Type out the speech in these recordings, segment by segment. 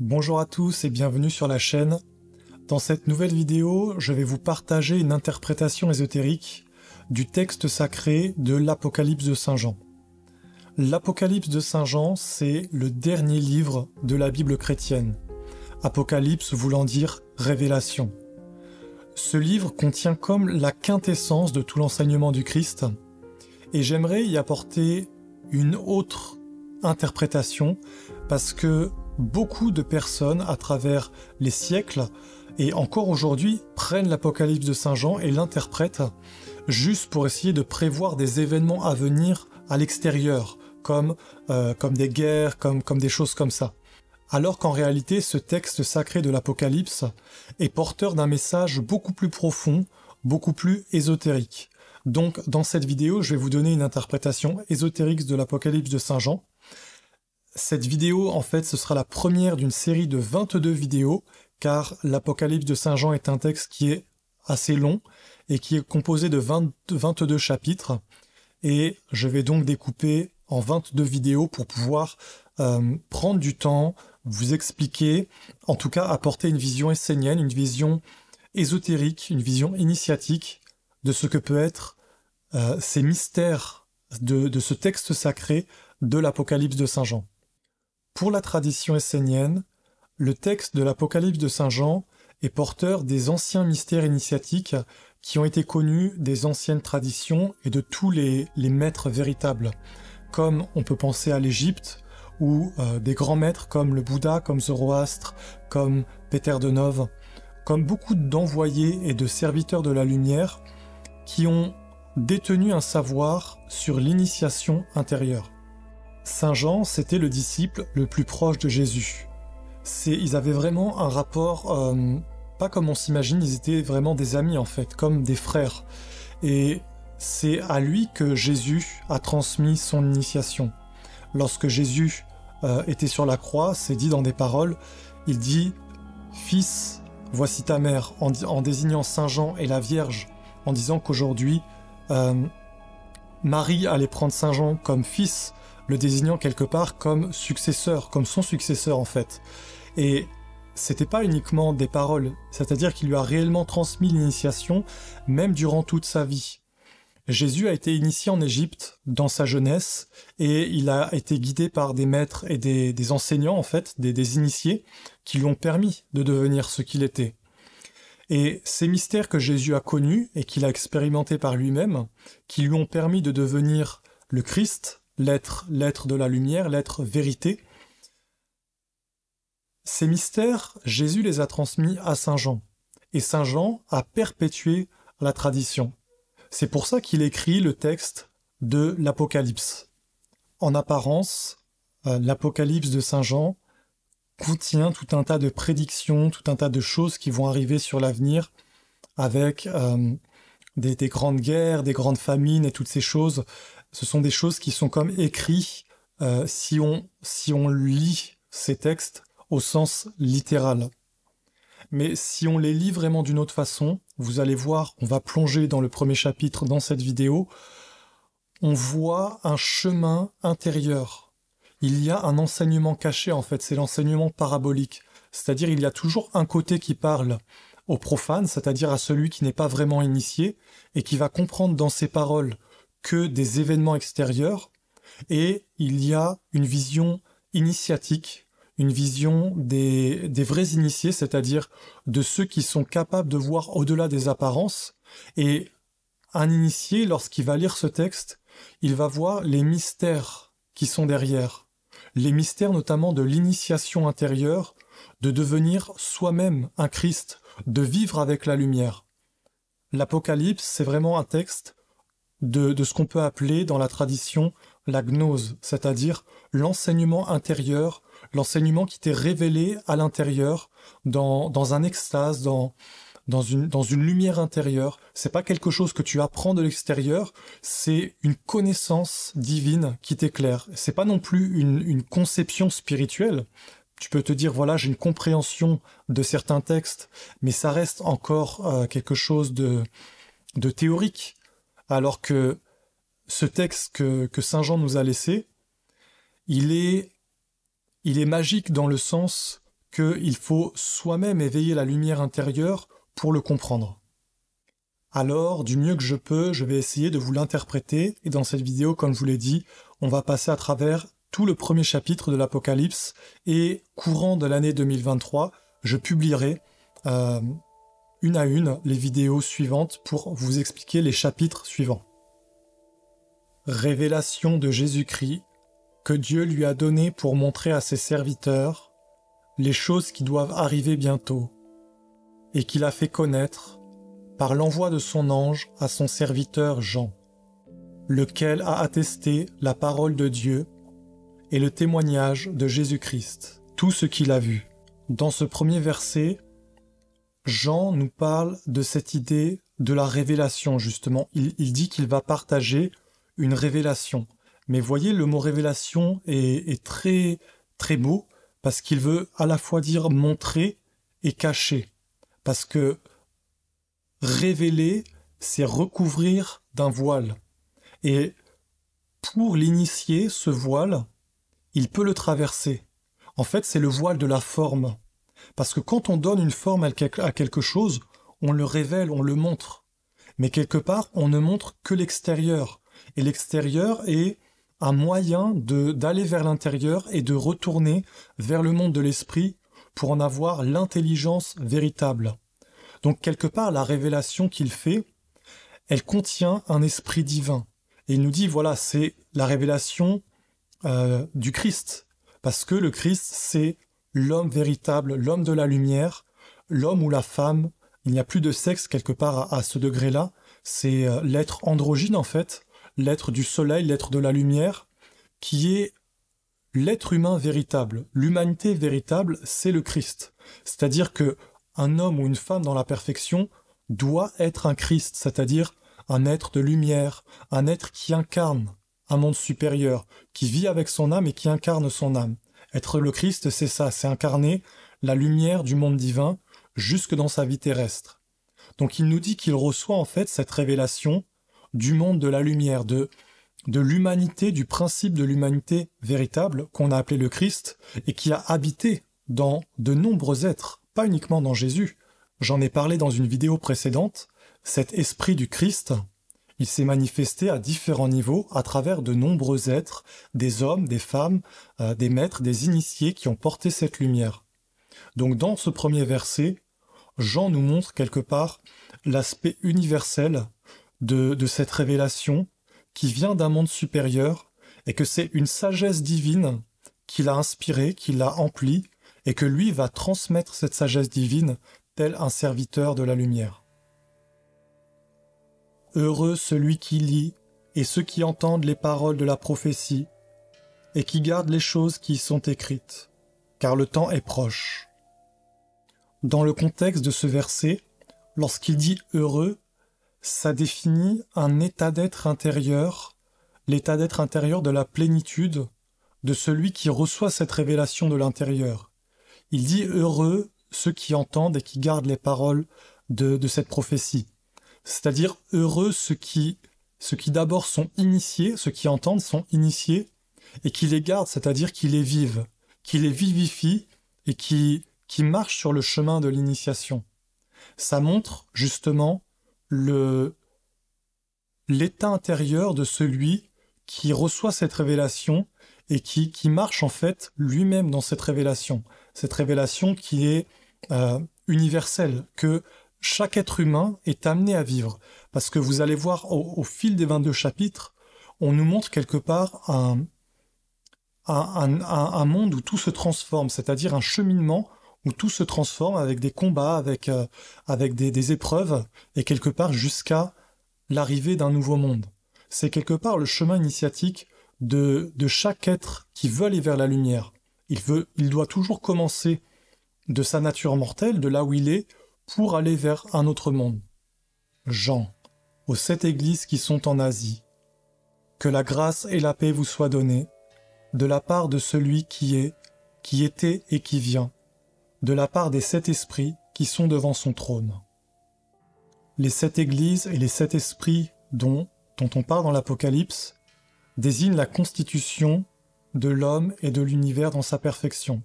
Bonjour à tous et bienvenue sur la chaîne. Dans cette nouvelle vidéo, je vais vous partager une interprétation ésotérique du texte sacré de l'Apocalypse de Saint Jean. L'Apocalypse de Saint Jean, c'est le dernier livre de la Bible chrétienne. Apocalypse voulant dire révélation. Ce livre contient comme la quintessence de tout l'enseignement du Christ, et j'aimerais y apporter une autre interprétation, parce que beaucoup de personnes à travers les siècles et encore aujourd'hui prennent l'Apocalypse de Saint Jean et l'interprètent juste pour essayer de prévoir des événements à venir à l'extérieur, comme, euh, comme des guerres, comme, comme des choses comme ça. Alors qu'en réalité, ce texte sacré de l'Apocalypse est porteur d'un message beaucoup plus profond, beaucoup plus ésotérique. Donc, dans cette vidéo, je vais vous donner une interprétation ésotérique de l'Apocalypse de Saint Jean, cette vidéo, en fait, ce sera la première d'une série de 22 vidéos, car l'Apocalypse de Saint Jean est un texte qui est assez long et qui est composé de 22 chapitres. Et je vais donc découper en 22 vidéos pour pouvoir euh, prendre du temps, vous expliquer, en tout cas apporter une vision essénienne, une vision ésotérique, une vision initiatique de ce que peut être euh, ces mystères de ce texte sacré de l'Apocalypse de Saint Jean. Pour la tradition essénienne, le texte de l'Apocalypse de Saint Jean est porteur des anciens mystères initiatiques qui ont été connus des anciennes traditions et de tous les, maîtres véritables, comme on peut penser à l'Égypte, ou euh, des grands maîtres comme le Bouddha, comme Zoroastre, comme Peter de Nove, comme beaucoup d'envoyés et de serviteurs de la lumière qui ont détenu un savoir sur l'initiation intérieure. Saint Jean, c'était le disciple le plus proche de Jésus. Ils avaient vraiment un rapport, euh, pas comme on s'imagine, ils étaient vraiment des amis en fait, comme des frères. Et c'est à lui que Jésus a transmis son initiation. Lorsque Jésus euh, était sur la croix, c'est dit dans des paroles, il dit Fils, voici ta mère, en, désignant Saint Jean et la Vierge, en disant qu'aujourd'hui, euh, Marie allait prendre Saint Jean comme fils, le désignant quelque part comme successeur, comme son successeur en fait. Et c'était pas uniquement des paroles, c'est-à-dire qu'il lui a réellement transmis l'initiation, même durant toute sa vie. Jésus a été initié en Égypte dans sa jeunesse et il a été guidé par des maîtres et des, enseignants en fait, des, des initiés, qui lui ont permis de devenir ce qu'il était. Et ces mystères que Jésus a connus et qu'il a expérimentés par lui-même, qui lui ont permis de devenir le Christ, l'être, l'être de la lumière, l'être vérité. Ces mystères, Jésus les a transmis à Saint Jean, et Saint Jean a perpétué la tradition. C'est pour ça qu'il écrit le texte de l'Apocalypse. En apparence, euh, l'Apocalypse de Saint Jean contient tout un tas de prédictions, tout un tas de choses qui vont arriver sur l'avenir avec euh, des, grandes guerres, des grandes famines et toutes ces choses ce sont des choses qui sont comme écrites euh, si, on, si on lit ces textes au sens littéral. Mais si on les lit vraiment d'une autre façon, vous allez voir, on va plonger dans le premier chapitre dans cette vidéo, on voit un chemin intérieur. Il y a un enseignement caché en fait, c'est l'enseignement parabolique. C'est-à-dire il y a toujours un côté qui parle au profane, c'est-à-dire à celui qui n'est pas vraiment initié, et qui va comprendre dans ses paroles que des événements extérieurs, et il y a une vision initiatique, une vision des, des vrais initiés, c'est-à-dire de ceux qui sont capables de voir au-delà des apparences, et un initié, lorsqu'il va lire ce texte, il va voir les mystères qui sont derrière, les mystères notamment de l'initiation intérieure, de devenir soi-même un Christ, de vivre avec la lumière. L'Apocalypse, c'est vraiment un texte de, ce qu'on peut appeler dans la tradition la gnose, c'est-à-dire l'enseignement intérieur, l'enseignement qui t'est révélé à l'intérieur, dans, un extase, dans, dans une, dans une lumière intérieure. C'est pas quelque chose que tu apprends de l'extérieur, c'est une connaissance divine qui t'éclaire. C'est pas non plus une, conception spirituelle. Tu peux te dire, voilà, j'ai une compréhension de certains textes, mais ça reste encore euh, quelque chose de, de théorique. Alors que ce texte que, Saint Jean nous a laissé, il est, il est magique dans le sens qu'il faut soi-même éveiller la lumière intérieure pour le comprendre. Alors, du mieux que je peux, je vais essayer de vous l'interpréter, et dans cette vidéo, comme je vous l'ai dit, on va passer à travers tout le premier chapitre de l'Apocalypse, et courant de l'année 2023, je publierai euh, à une les vidéos suivantes pour vous expliquer les chapitres suivants. Révélation de Jésus-Christ que Dieu lui a donné pour montrer à ses serviteurs les choses qui doivent arriver bientôt et qu'il a fait connaître par l'envoi de son ange à son serviteur Jean, lequel a attesté la parole de Dieu et le témoignage de Jésus-Christ, tout ce qu'il a vu. Dans ce premier verset, Jean nous parle de cette idée de la révélation, justement. Il, dit qu'il va partager une révélation. Mais voyez, le mot révélation est, très, très beau parce qu'il veut à la fois dire montrer et cacher. Parce que révéler, c'est recouvrir d'un voile. Et pour l'initier, ce voile, il peut le traverser. En fait, c'est le voile de la forme. Parce que quand on donne une forme à quelque chose, on le révèle, on le montre. Mais quelque part, on ne montre que l'extérieur. Et l'extérieur est un moyen d'aller vers l'intérieur et de retourner vers le monde de l'esprit pour en avoir l'intelligence véritable. Donc quelque part, la révélation qu'il fait, elle contient un esprit divin. Et il nous dit, voilà, c'est la révélation euh, du Christ. Parce que le Christ, c'est l'homme véritable, l'homme de la lumière, l'homme ou la femme, il n'y a plus de sexe quelque part à, ce degré-là, c'est euh, l'être androgyne en fait, l'être du soleil, l'être de la lumière, qui est l'être humain véritable. L'humanité véritable, c'est le Christ. C'est-à-dire que un homme ou une femme dans la perfection doit être un Christ, c'est-à-dire un être de lumière, un être qui incarne un monde supérieur, qui vit avec son âme et qui incarne son âme. Être le Christ, c'est ça, c'est incarner la lumière du monde divin jusque dans sa vie terrestre. Donc il nous dit qu'il reçoit en fait cette révélation du monde de la lumière, de, de l'humanité, du principe de l'humanité véritable qu'on a appelé le Christ et qui a habité dans de nombreux êtres, pas uniquement dans Jésus. J'en ai parlé dans une vidéo précédente, cet esprit du Christ, il s'est manifesté à différents niveaux à travers de nombreux êtres, des hommes, des femmes, euh, des maîtres, des initiés qui ont porté cette lumière. Donc dans ce premier verset, Jean nous montre quelque part l'aspect universel de, de cette révélation qui vient d'un monde supérieur et que c'est une sagesse divine qui l'a inspiré, qui l'a emplie et que lui va transmettre cette sagesse divine tel un serviteur de la lumière. Heureux celui qui lit et ceux qui entendent les paroles de la prophétie et qui gardent les choses qui y sont écrites, car le temps est proche. Dans le contexte de ce verset, lorsqu'il dit heureux, ça définit un état d'être intérieur, l'état d'être intérieur de la plénitude, de celui qui reçoit cette révélation de l'intérieur. Il dit heureux ceux qui entendent et qui gardent les paroles de, de cette prophétie. C'est-à-dire heureux ceux qui, ceux qui d'abord sont initiés, ceux qui entendent sont initiés, et qui les gardent, c'est-à-dire qui les vivent, qui les vivifient et qui, qui marchent sur le chemin de l'initiation. Ça montre justement le l'état intérieur de celui qui reçoit cette révélation et qui, qui marche en fait lui-même dans cette révélation. Cette révélation qui est euh, universelle, que chaque être humain est amené à vivre. Parce que vous allez voir au, fil des 22 chapitres, on nous montre quelque part un, un, monde où tout se transforme, c'est-à-dire un cheminement où tout se transforme avec des combats, avec, euh, avec des, épreuves, et quelque part jusqu'à l'arrivée d'un nouveau monde. C'est quelque part le chemin initiatique de, chaque être qui veut aller vers la lumière. Il, veut, il doit toujours commencer de sa nature mortelle, de là où il est, pour aller vers un autre monde. Jean, aux sept églises qui sont en Asie. Que la grâce et la paix vous soient données, de la part de celui qui est, qui était et qui vient, de la part des sept esprits qui sont devant son trône. Les sept églises et les sept esprits dont, dont on parle dans l'Apocalypse désignent la constitution de l'homme et de l'univers dans sa perfection.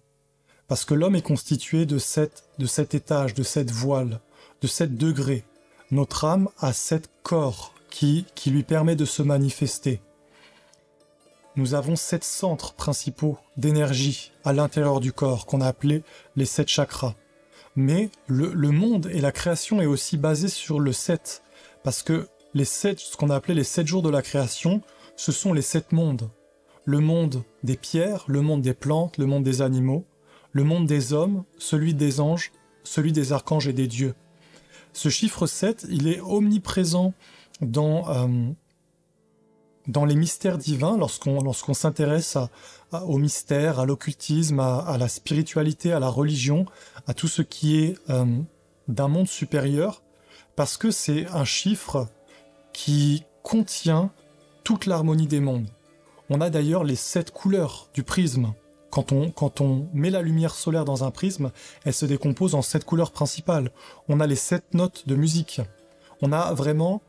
Parce que l'homme est constitué de sept, de sept étages, de sept voiles, de sept degrés. Notre âme a sept corps qui, qui lui permet de se manifester. Nous avons sept centres principaux d'énergie à l'intérieur du corps qu'on a les sept chakras. Mais le, monde et la création est aussi basé sur le sept, Parce que les sept, ce qu'on a appelé les sept jours de la création, ce sont les sept mondes. Le monde des pierres, le monde des plantes, le monde des animaux, le monde des hommes, celui des anges, celui des archanges et des dieux. Ce chiffre 7, il est omniprésent dans, euh, dans les mystères divins, lorsqu'on s'intéresse au mystère, à l'occultisme, à, la spiritualité, à la religion, à tout ce qui est euh, d'un monde supérieur, parce que c'est un chiffre qui contient toute l'harmonie des mondes. On a d'ailleurs les sept couleurs du prisme. Quand on, met la lumière solaire dans un prisme, elle se décompose en sept couleurs principales. On a les sept notes de musique. On a vraiment...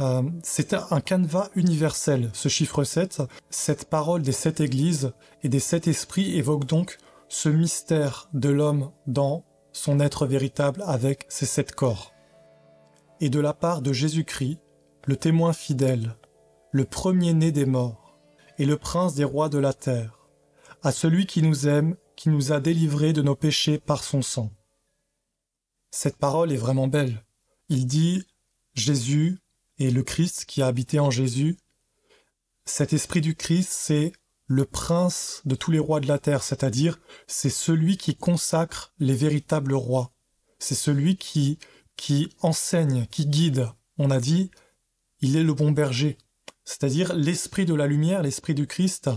Euh, c'est un canevas universel, ce chiffre 7. Cette parole des sept églises et des sept esprits évoque donc ce mystère de l'homme dans son être véritable avec ses sept corps. Et de la part de Jésus-Christ, le témoin fidèle, le premier-né des morts, et le prince des rois de la terre, à celui qui nous aime, qui nous a délivrés de nos péchés par son sang. Cette parole est vraiment belle. Il dit Jésus et le Christ qui a habité en Jésus. Cet esprit du Christ, c'est le prince de tous les rois de la terre, c'est-à-dire c'est celui qui consacre les véritables rois. C'est celui qui, qui enseigne, qui guide. On a dit, il est le bon berger c'est-à-dire l'esprit de la lumière, l'esprit du Christ,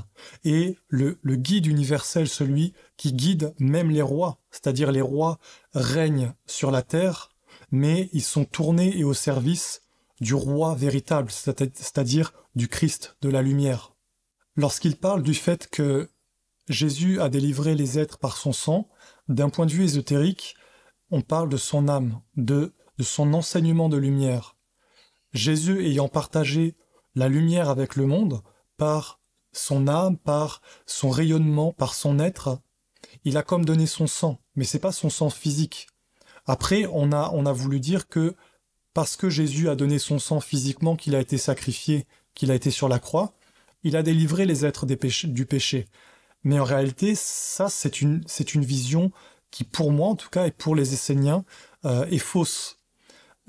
et le, le, guide universel, celui qui guide même les rois, c'est-à-dire les rois règnent sur la terre, mais ils sont tournés et au service du roi véritable, c'est-à-dire du Christ, de la lumière. Lorsqu'il parle du fait que Jésus a délivré les êtres par son sang, d'un point de vue ésotérique, on parle de son âme, de, de son enseignement de lumière. Jésus ayant partagé la lumière avec le monde par son âme, par son rayonnement, par son être. Il a comme donné son sang, mais c'est pas son sang physique. Après, on a, on a voulu dire que parce que Jésus a donné son sang physiquement, qu'il a été sacrifié, qu'il a été sur la croix, il a délivré les êtres du péché. Mais en réalité, ça, c'est une, une vision qui, pour moi en tout cas, et pour les Esséniens, euh, est fausse.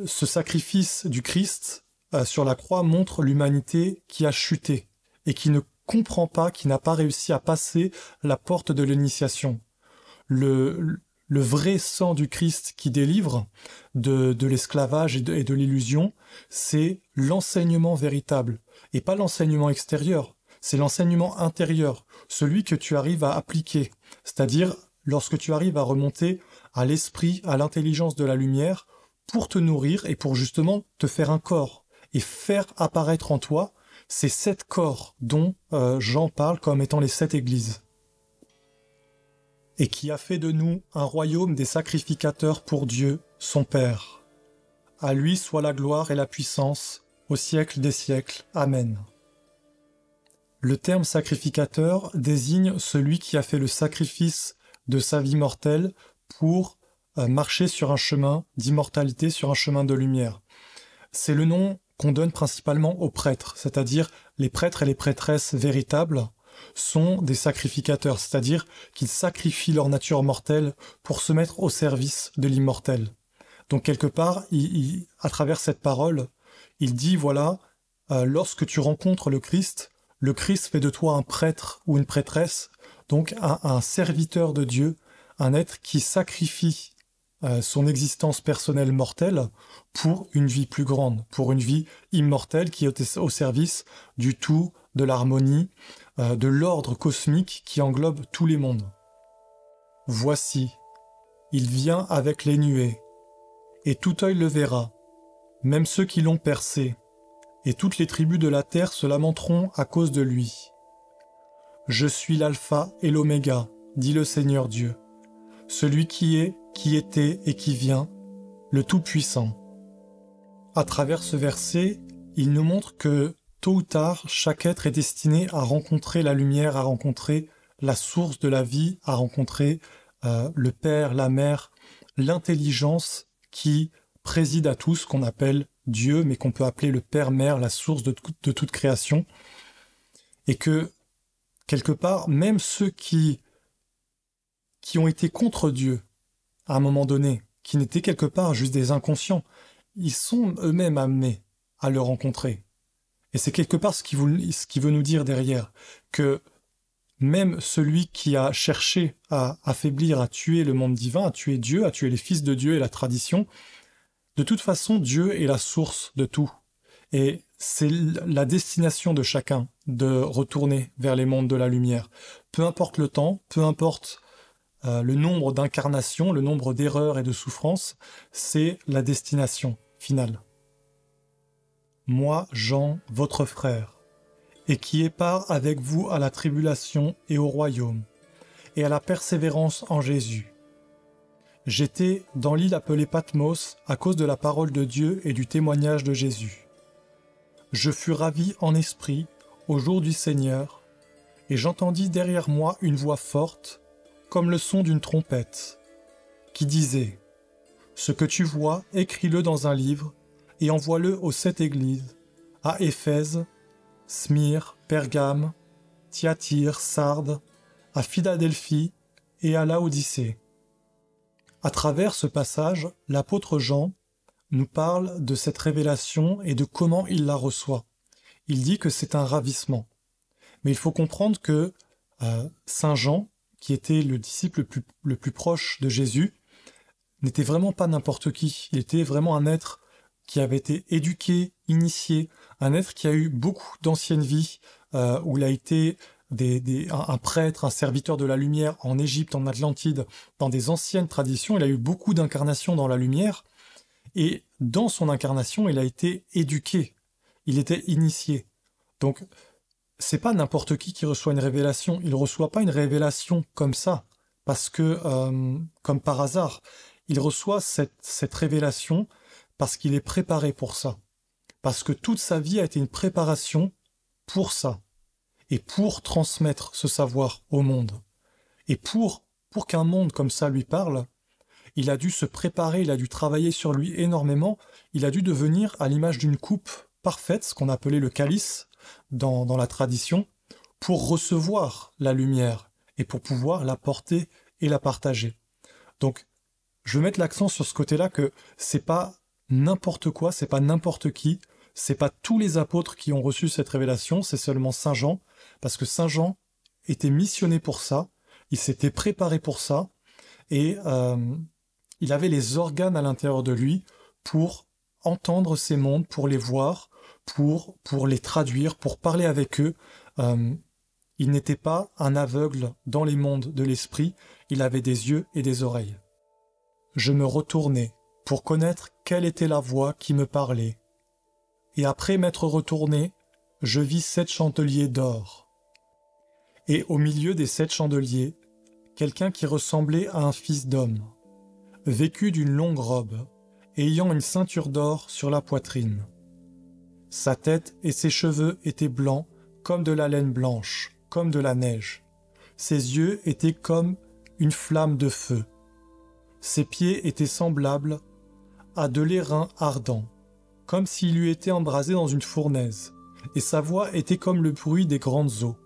Ce sacrifice du Christ, euh, sur la croix montre l'humanité qui a chuté et qui ne comprend pas, qui n'a pas réussi à passer la porte de l'initiation. Le, vrai sang du Christ qui délivre de, l'esclavage et de l'illusion, c'est l'enseignement véritable, et pas l'enseignement extérieur, c'est l'enseignement intérieur, celui que tu arrives à appliquer, c'est-à-dire lorsque tu arrives à remonter à l'esprit, à l'intelligence de la lumière, pour te nourrir et pour justement te faire un corps et faire apparaître en toi ces sept corps dont euh, Jean parle comme étant les sept églises, et qui a fait de nous un royaume des sacrificateurs pour Dieu, son Père. À lui soit la gloire et la puissance, au siècle des siècles. Amen. Le terme sacrificateur désigne celui qui a fait le sacrifice de sa vie mortelle pour euh, marcher sur un chemin d'immortalité, sur un chemin de lumière. C'est le nom qu'on donne principalement aux prêtres, c'est-à-dire les prêtres et les prêtresses véritables sont des sacrificateurs, c'est-à-dire qu'ils sacrifient leur nature mortelle pour se mettre au service de l'immortel. Donc quelque part, à travers cette parole, il dit, voilà, euh, lorsque tu rencontres le Christ, le Christ fait de toi un prêtre ou une prêtresse, donc un serviteur de Dieu, un être qui sacrifie euh, son existence personnelle mortelle pour une vie plus grande, pour une vie immortelle qui est au service du tout, de l'harmonie, euh, de l'ordre cosmique qui englobe tous les mondes. Voici, il vient avec les nuées, et tout œil le verra, même ceux qui l'ont percé, et toutes les tribus de la terre se lamenteront à cause de lui. Je suis l'alpha et l'oméga, dit le Seigneur Dieu, celui qui est, qui était et qui vient, le Tout-Puissant. À travers ce verset, il nous montre que, tôt ou tard, chaque être est destiné à rencontrer la lumière, à rencontrer la source de la vie, à rencontrer euh, le Père, la Mère, l'intelligence qui préside à tous, qu'on appelle Dieu, mais qu'on peut appeler le Père, Mère, la source de toute création. Et que, quelque part, même ceux qui qui ont été contre Dieu à un moment donné, qui n'étaient quelque part juste des inconscients, ils sont eux-mêmes amenés à le rencontrer. Et c'est quelque part ce qui, ce qui veut nous dire derrière, que même celui qui a cherché à affaiblir, à tuer le monde divin, à tuer Dieu, à tuer les fils de Dieu et la tradition, de toute façon, Dieu est la source de tout. Et c'est la destination de chacun de retourner vers les mondes de la lumière. Peu importe le temps, peu importe euh, le nombre d'incarnations, le nombre d'erreurs et de souffrances, c'est la destination finale. Moi, Jean, votre frère, et qui épare avec vous à la tribulation et au royaume, et à la persévérance en Jésus. J'étais dans l'île appelée Patmos à cause de la parole de Dieu et du témoignage de Jésus. Je fus ravi en esprit au jour du Seigneur, et j'entendis derrière moi une voix forte comme le son d'une trompette, qui disait Ce que tu vois, écris-le dans un livre et envoie-le aux sept églises, à Éphèse, Smyre, Pergame, Thyatire, Sardes, à Philadelphie et à Laodicée. À travers ce passage, l'apôtre Jean nous parle de cette révélation et de comment il la reçoit. Il dit que c'est un ravissement. Mais il faut comprendre que euh, Saint Jean qui était le disciple le plus, proche de Jésus, n'était vraiment pas n'importe qui. Il était vraiment un être qui avait été éduqué, initié, un être qui a eu beaucoup d'anciennes vies, euh, où il a été un, un, prêtre, un serviteur de la lumière en Égypte, en Atlantide, dans des anciennes traditions. Il a eu beaucoup d'incarnations dans la lumière. Et dans son incarnation, il a été éduqué. Il était initié. Donc, c'est pas n'importe qui qui reçoit une révélation. Il reçoit pas une révélation comme ça, parce que, euh, comme par hasard, il reçoit cette, cette révélation parce qu'il est préparé pour ça. Parce que toute sa vie a été une préparation pour ça. Et pour transmettre ce savoir au monde. Et pour, pour qu'un monde comme ça lui parle, il a dû se préparer, il a dû travailler sur lui énormément, il a dû devenir à l'image d'une coupe parfaite, ce qu'on appelait le calice, dans, dans la tradition, pour recevoir la lumière et pour pouvoir la porter et la partager. Donc, je veux mettre l'accent sur ce côté-là que c'est pas n'importe quoi, c'est pas n'importe qui, c'est pas tous les apôtres qui ont reçu cette révélation, c'est seulement Saint Jean, parce que Saint Jean était missionné pour ça, il s'était préparé pour ça, et euh, il avait les organes à l'intérieur de lui pour entendre ces mondes, pour les voir, pour, les traduire, pour parler avec eux. Euh, il n'était pas un aveugle dans les mondes de l'esprit, il avait des yeux et des oreilles. Je me retournai pour connaître quelle était la voix qui me parlait. Et après m'être retourné, je vis sept chandeliers d'or. Et au milieu des sept chandeliers, quelqu'un qui ressemblait à un fils d'homme, vêtu d'une longue robe, ayant une ceinture d'or sur la poitrine. Sa tête et ses cheveux étaient blancs, comme de la laine blanche, comme de la neige. Ses yeux étaient comme une flamme de feu. Ses pieds étaient semblables à de l'airain ardent, comme s'il eût été embrasé dans une fournaise, et sa voix était comme le bruit des grandes eaux.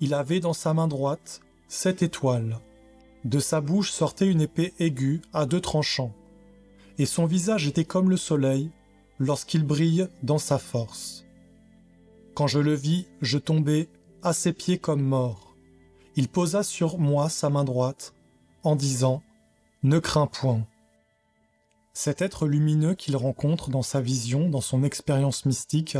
Il avait dans sa main droite sept étoiles. De sa bouche sortait une épée aiguë à deux tranchants, et son visage était comme le soleil, lorsqu'il brille dans sa force. Quand je le vis, je tombai à ses pieds comme mort. Il posa sur moi sa main droite en disant ⁇ Ne crains point ⁇ Cet être lumineux qu'il rencontre dans sa vision, dans son expérience mystique,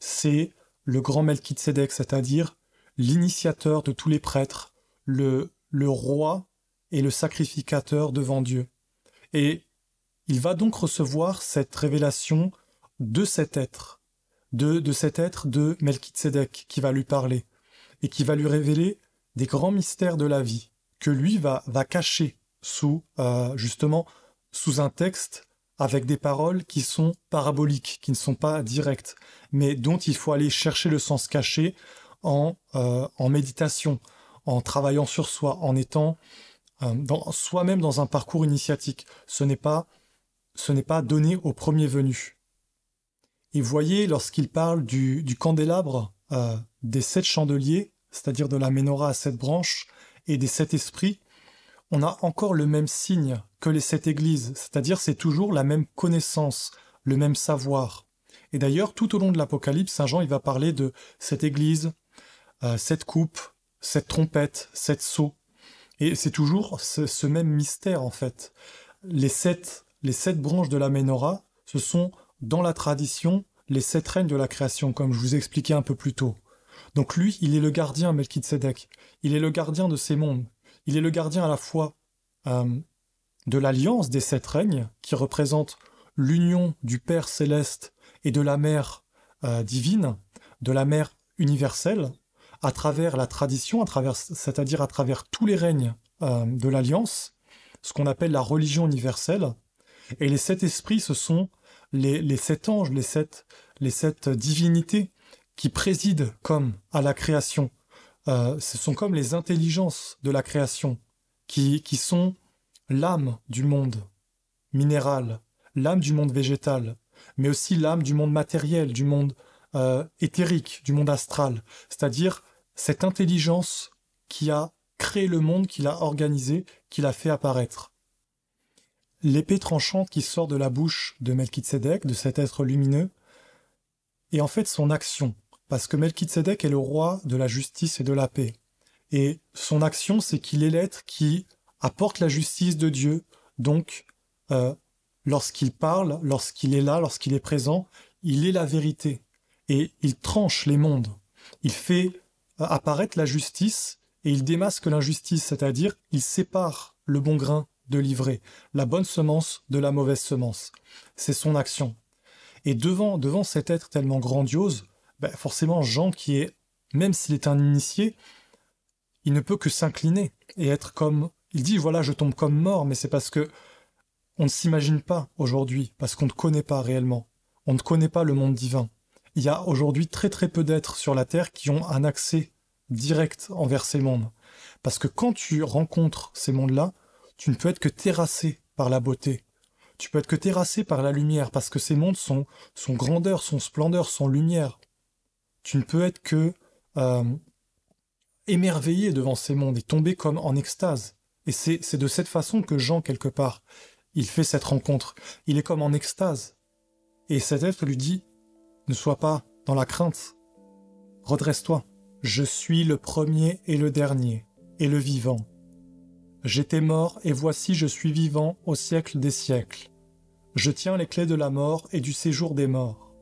c'est le grand Melchizedek, c'est-à-dire l'initiateur de tous les prêtres, le, le roi et le sacrificateur devant Dieu. Et il va donc recevoir cette révélation de cet être, de, cet être de Melchizedek qui va lui parler et qui va lui révéler des grands mystères de la vie que lui va, cacher sous euh, justement sous un texte avec des paroles qui sont paraboliques, qui ne sont pas directes, mais dont il faut aller chercher le sens caché en, euh, en méditation, en travaillant sur soi, en étant euh, soi-même dans un parcours initiatique. Ce n'est pas ce n'est pas donné au premier venu. Et voyez, lorsqu'il parle du, du candélabre, euh, des sept chandeliers, c'est-à-dire de la menorah à sept branches, et des sept esprits, on a encore le même signe que les sept églises, c'est-à-dire c'est toujours la même connaissance, le même savoir. Et d'ailleurs, tout au long de l'Apocalypse, Saint Jean, il va parler de cette église, euh, cette coupe, cette trompette, cette sceau. Et c'est toujours ce, même mystère, en fait. Les sept les sept branches de la Ménorah, ce sont, dans la tradition, les sept règnes de la création, comme je vous expliquais un peu plus tôt. Donc lui, il est le gardien, Melchizedek. Il est le gardien de ces mondes. Il est le gardien à la fois euh, de l'alliance des sept règnes, qui représente l'union du Père céleste et de la Mère euh, divine, de la Mère universelle, à travers la tradition, c'est-à-dire à travers tous les règnes euh, de l'alliance, ce qu'on appelle la religion universelle, et les sept esprits, ce sont les, sept anges, les sept, les sept divinités qui président comme à la création. Euh, ce sont comme les intelligences de la création, qui, qui sont l'âme du monde minéral, l'âme du monde végétal, mais aussi l'âme du monde matériel, du monde euh, éthérique, du monde astral, c'est-à-dire cette intelligence qui a créé le monde, qui l'a organisé, qui l'a fait apparaître l'épée tranchante qui sort de la bouche de Melchizedek, de cet être lumineux, et en fait son action, parce que Melchizedek est le roi de la justice et de la paix. Et son action, c'est qu'il est l'être qui apporte la justice de Dieu, donc euh, lorsqu'il parle, lorsqu'il est là, lorsqu'il est présent, il est la vérité, et il tranche les mondes. Il fait euh, apparaître la justice et il démasque l'injustice, c'est-à-dire il sépare le bon grain de livrer la bonne semence de la mauvaise semence. C'est son action. Et devant, devant cet être tellement grandiose, ben, forcément Jean qui est, même s'il est un initié, il ne peut que s'incliner et être comme... Il dit, voilà, je tombe comme mort, mais c'est parce que on ne s'imagine pas aujourd'hui, parce qu'on ne connaît pas réellement. On ne connaît pas le monde divin. Il y a aujourd'hui très très peu d'êtres sur la Terre qui ont un accès direct envers ces mondes. Parce que quand tu rencontres ces mondes-là, tu ne peux être que terrassé par la beauté. Tu peux être que terrassé par la lumière, parce que ces mondes sont, grandeur, sont splendeur, sont lumière. Tu ne peux être que euh, émerveillé devant ces mondes et tomber comme en extase. Et c'est de cette façon que Jean, quelque part, il fait cette rencontre. Il est comme en extase. Et cet être lui dit, ne sois pas dans la crainte. Redresse-toi. Je suis le premier et le dernier, et le vivant. J'étais mort, et voici je suis vivant au siècle des siècles. Je tiens les clés de la mort et du séjour des morts.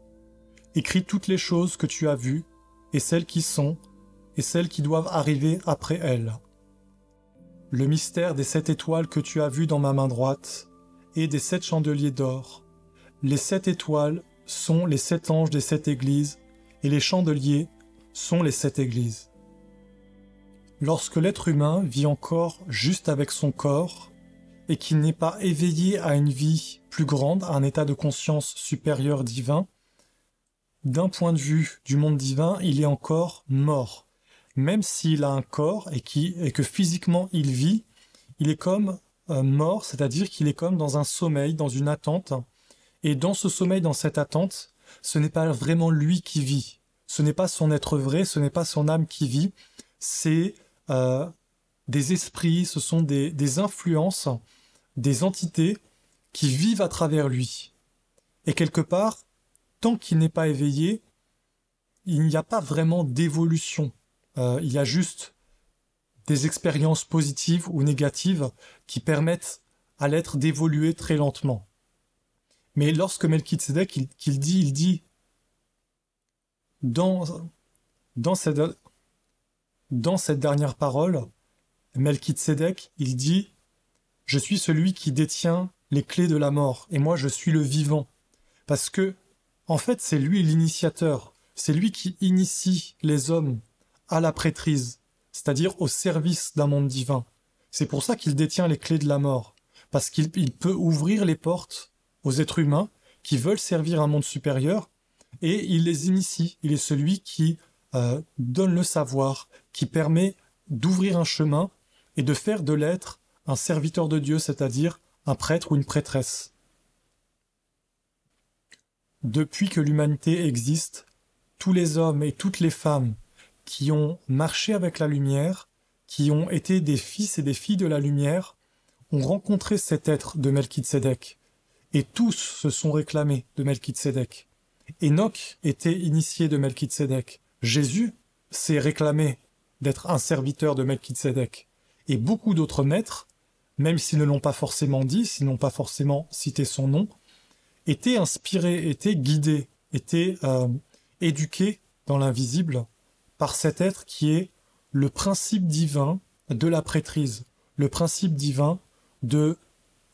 Écris toutes les choses que tu as vues, et celles qui sont, et celles qui doivent arriver après elles. Le mystère des sept étoiles que tu as vues dans ma main droite, et des sept chandeliers d'or. Les sept étoiles sont les sept anges des sept églises, et les chandeliers sont les sept églises. Lorsque l'être humain vit encore juste avec son corps, et qu'il n'est pas éveillé à une vie plus grande, à un état de conscience supérieur divin, d'un point de vue du monde divin, il est encore mort. Même s'il a un corps et, que physiquement il vit, il est comme euh, mort, c'est-à-dire qu'il est comme dans un sommeil, dans une attente. Et dans ce sommeil, dans cette attente, ce n'est pas vraiment lui qui vit. Ce n'est pas son être vrai, ce n'est pas son âme qui vit, c'est euh, des esprits, ce sont des, influences, des entités qui vivent à travers lui. Et quelque part, tant qu'il n'est pas éveillé, il n'y a pas vraiment d'évolution. Euh, il y a juste des expériences positives ou négatives qui permettent à l'être d'évoluer très lentement. Mais lorsque Melchizedek, il, dit, il dit, dans, dans cette, dans cette dernière parole, Melchizedek, il dit Je suis celui qui détient les clés de la mort, et moi je suis le vivant. Parce que, en fait, c'est lui l'initiateur, c'est lui qui initie les hommes à la prêtrise, c'est-à-dire au service d'un monde divin. C'est pour ça qu'il détient les clés de la mort, parce qu'il peut ouvrir les portes aux êtres humains qui veulent servir un monde supérieur, et il les initie, il est celui qui euh, donne le savoir, qui permet d'ouvrir un chemin et de faire de l'être un serviteur de Dieu, c'est-à-dire un prêtre ou une prêtresse. Depuis que l'humanité existe, tous les hommes et toutes les femmes qui ont marché avec la lumière, qui ont été des fils et des filles de la lumière, ont rencontré cet être de Melchizedek, et tous se sont réclamés de Melchizedek. Enoch était initié de Melchizedek. Jésus s'est réclamé d'être un serviteur de Melchizedek. Et beaucoup d'autres maîtres, même s'ils ne l'ont pas forcément dit, s'ils n'ont pas forcément cité son nom, étaient inspirés, étaient guidés, étaient euh, éduqués dans l'invisible par cet être qui est le principe divin de la prêtrise, le principe divin de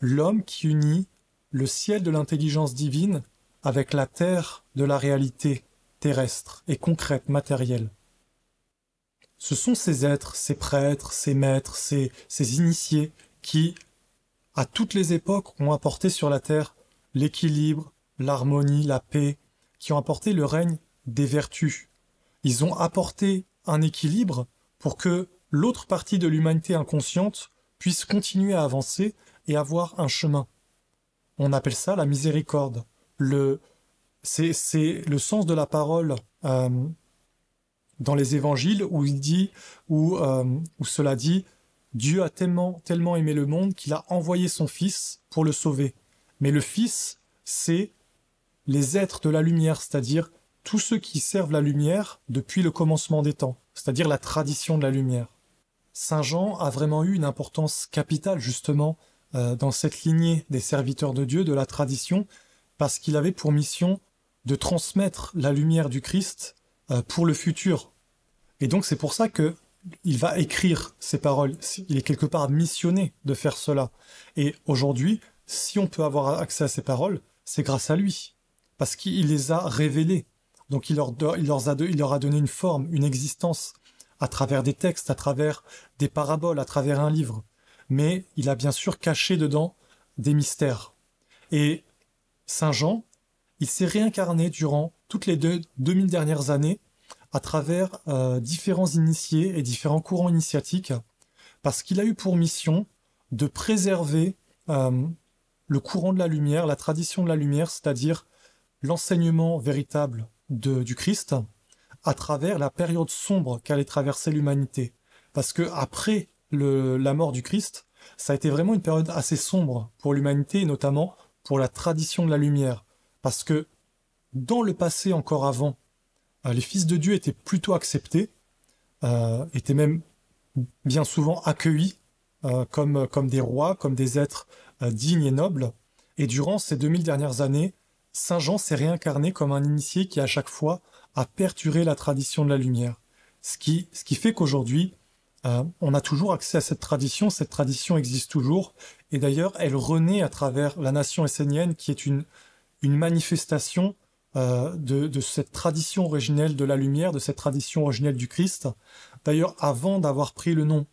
l'homme qui unit le ciel de l'intelligence divine avec la terre de la réalité terrestre et concrète, matérielle ce sont ces êtres, ces prêtres, ces maîtres, ces, initiés qui, à toutes les époques, ont apporté sur la terre l'équilibre, l'harmonie, la paix, qui ont apporté le règne des vertus. Ils ont apporté un équilibre pour que l'autre partie de l'humanité inconsciente puisse continuer à avancer et avoir un chemin. On appelle ça la miséricorde. Le, c'est, le sens de la parole euh, dans les évangiles où il dit, où, euh, cela dit, Dieu a tellement, tellement aimé le monde qu'il a envoyé son Fils pour le sauver. Mais le Fils, c'est les êtres de la lumière, c'est-à-dire tous ceux qui servent la lumière depuis le commencement des temps, c'est-à-dire la tradition de la lumière. Saint Jean a vraiment eu une importance capitale justement euh, dans cette lignée des serviteurs de Dieu, de la tradition, parce qu'il avait pour mission de transmettre la lumière du Christ euh, pour le futur. Et donc c'est pour ça que il va écrire ces paroles. Il est quelque part missionné de faire cela. Et aujourd'hui, si on peut avoir accès à ces paroles, c'est grâce à lui, parce qu'il les a révélées. Donc il leur a donné une forme, une existence, à travers des textes, à travers des paraboles, à travers un livre. Mais il a bien sûr caché dedans des mystères. Et Saint Jean, il s'est réincarné durant toutes les deux, 2000 dernières années à travers euh, différents initiés et différents courants initiatiques, parce qu'il a eu pour mission de préserver euh, le courant de la lumière, la tradition de la lumière, c'est-à-dire l'enseignement véritable de, du Christ, à travers la période sombre qu'allait traverser l'humanité. Parce que après le, la mort du Christ, ça a été vraiment une période assez sombre pour l'humanité, et notamment pour la tradition de la lumière. Parce que dans le passé, encore avant, euh, les fils de Dieu étaient plutôt acceptés, euh, étaient même bien souvent accueillis euh, comme, comme des rois, comme des êtres dignes et nobles. Et durant ces 2000 dernières années, Saint Jean s'est réincarné comme un initié qui à chaque fois a perturbé la tradition de la lumière. Ce qui, ce qui fait qu'aujourd'hui, on a toujours accès à cette tradition, cette tradition existe toujours, et d'ailleurs elle renaît à travers la nation essénienne qui est une, une manifestation euh, de, cette tradition originelle de la lumière, de cette tradition originelle du Christ. D'ailleurs, avant d'avoir pris le nom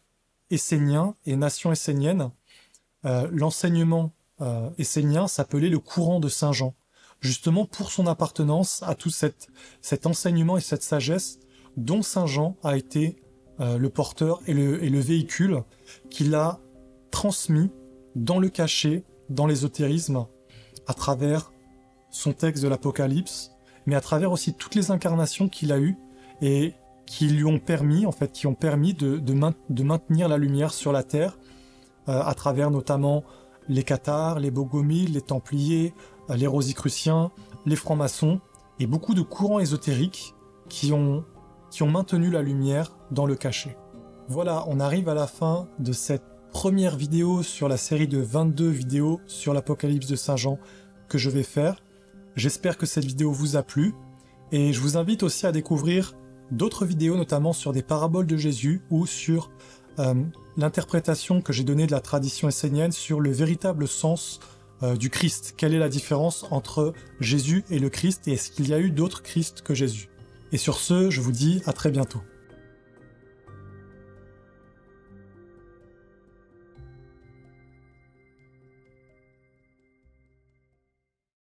essénien et nation essénienne, euh, l'enseignement euh, essénien s'appelait le courant de Saint Jean, justement pour son appartenance à tout cet enseignement et cette sagesse dont Saint Jean a été euh, le porteur et le, et le véhicule qu'il a transmis dans le cachet, dans l'ésotérisme, à travers son texte de l'Apocalypse, mais à travers aussi toutes les incarnations qu'il a eues et qui lui ont permis, en fait, qui ont permis de, maintenir la lumière sur la Terre, euh, à travers notamment les cathares, les bogomiles, les templiers, euh, les rosicruciens, les francs-maçons, et beaucoup de courants ésotériques qui ont, qui ont maintenu la lumière dans le cachet. Voilà, on arrive à la fin de cette première vidéo sur la série de 22 vidéos sur l'Apocalypse de Saint Jean que je vais faire. J'espère que cette vidéo vous a plu et je vous invite aussi à découvrir d'autres vidéos notamment sur des paraboles de Jésus ou sur euh, l'interprétation que j'ai donnée de la tradition essénienne sur le véritable sens euh, du Christ. Quelle est la différence entre Jésus et le Christ et est-ce qu'il y a eu d'autres Christ que Jésus Et sur ce, je vous dis à très bientôt.